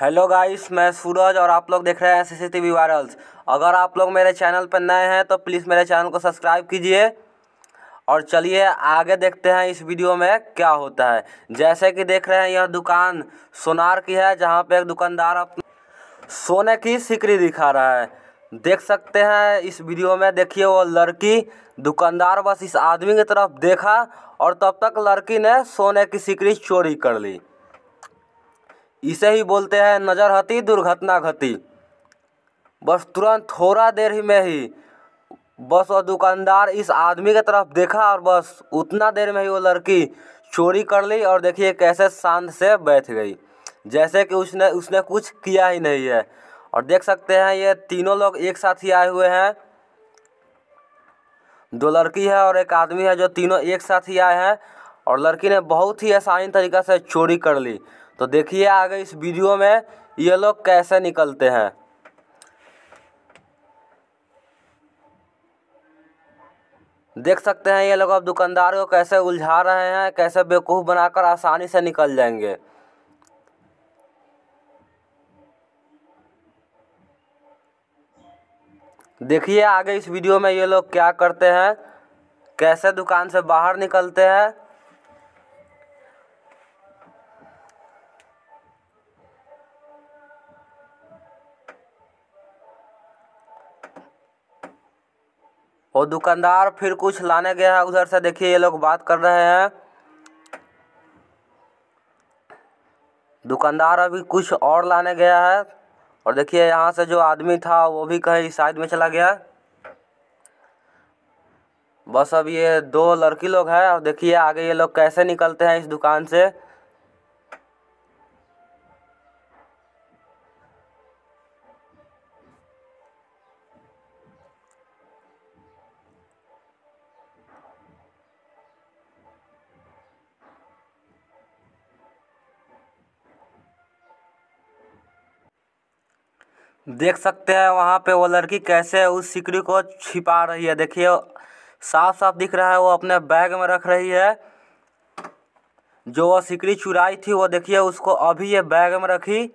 hello guys मैं सूरज और आप लोग देख रहे हैं सीसीटीवी वायरल्स अगर आप लोग मेरे चैनल पर नए हैं तो प्लीज़ मेरे चैनल को सब्सक्राइब कीजिए और चलिए आगे देखते हैं इस वीडियो में क्या होता है जैसे कि देख रहे हैं यह दुकान सोनार की है जहाँ पे एक दुकानदार अपने सोने की सिकरी दिखा रहा है देख सकते हैं इस वीडियो में देखिए वो लड़की दुकानदार बस इस आदमी की तरफ देखा और तब तक लड़की ने सोने की सिकरी चोरी कर ली इसे ही बोलते हैं नज़र हती दुर्घटना घटी बस तुरंत थोड़ा देर ही में ही बस और दुकानदार इस आदमी की तरफ देखा और बस उतना देर में ही वो लड़की चोरी कर ली और देखिए कैसे शांत से बैठ गई जैसे कि उसने उसने कुछ किया ही नहीं है और देख सकते हैं ये तीनों लोग एक साथ ही आए हुए हैं दो लड़की है और एक आदमी है जो तीनों एक साथ ही आए हैं और लड़की ने बहुत ही आसानी तरीका से चोरी कर ली तो देखिए आगे इस वीडियो में ये लोग कैसे निकलते हैं देख सकते हैं ये लोग अब दुकानदार को कैसे उलझा रहे हैं कैसे बेवकूफ़ बनाकर आसानी से निकल जाएंगे देखिए आगे इस वीडियो में ये लोग क्या करते हैं कैसे दुकान से बाहर निकलते हैं और दुकानदार फिर कुछ लाने गया है उधर से देखिए ये लोग बात कर रहे हैं दुकानदार अभी कुछ और लाने गया है और देखिए यहाँ से जो आदमी था वो भी कहीं साइड में चला गया बस अब ये दो लड़की लोग हैं और देखिए आगे ये लोग कैसे निकलते हैं इस दुकान से देख सकते हैं वहाँ पे वो लड़की कैसे उस सिकड़ी को छिपा रही है देखिए साफ साफ दिख रहा है वो अपने बैग में रख रही है जो वो सिकड़ी चुराई थी वो देखिए उसको अभी ये बैग में रखी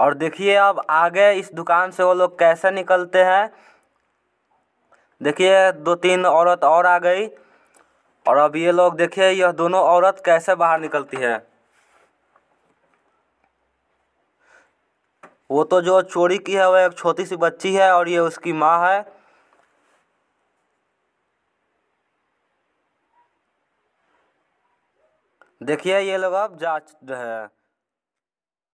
और देखिए अब आगे इस दुकान से वो लोग कैसे निकलते हैं देखिए दो तीन औरत और आ गई और अब ये लोग देखिए यह दोनों औरत कैसे बाहर निकलती है वो तो जो चोरी की है वह एक छोटी सी बच्ची है और ये उसकी माँ है देखिए ये लोग अब जांच रहे हैं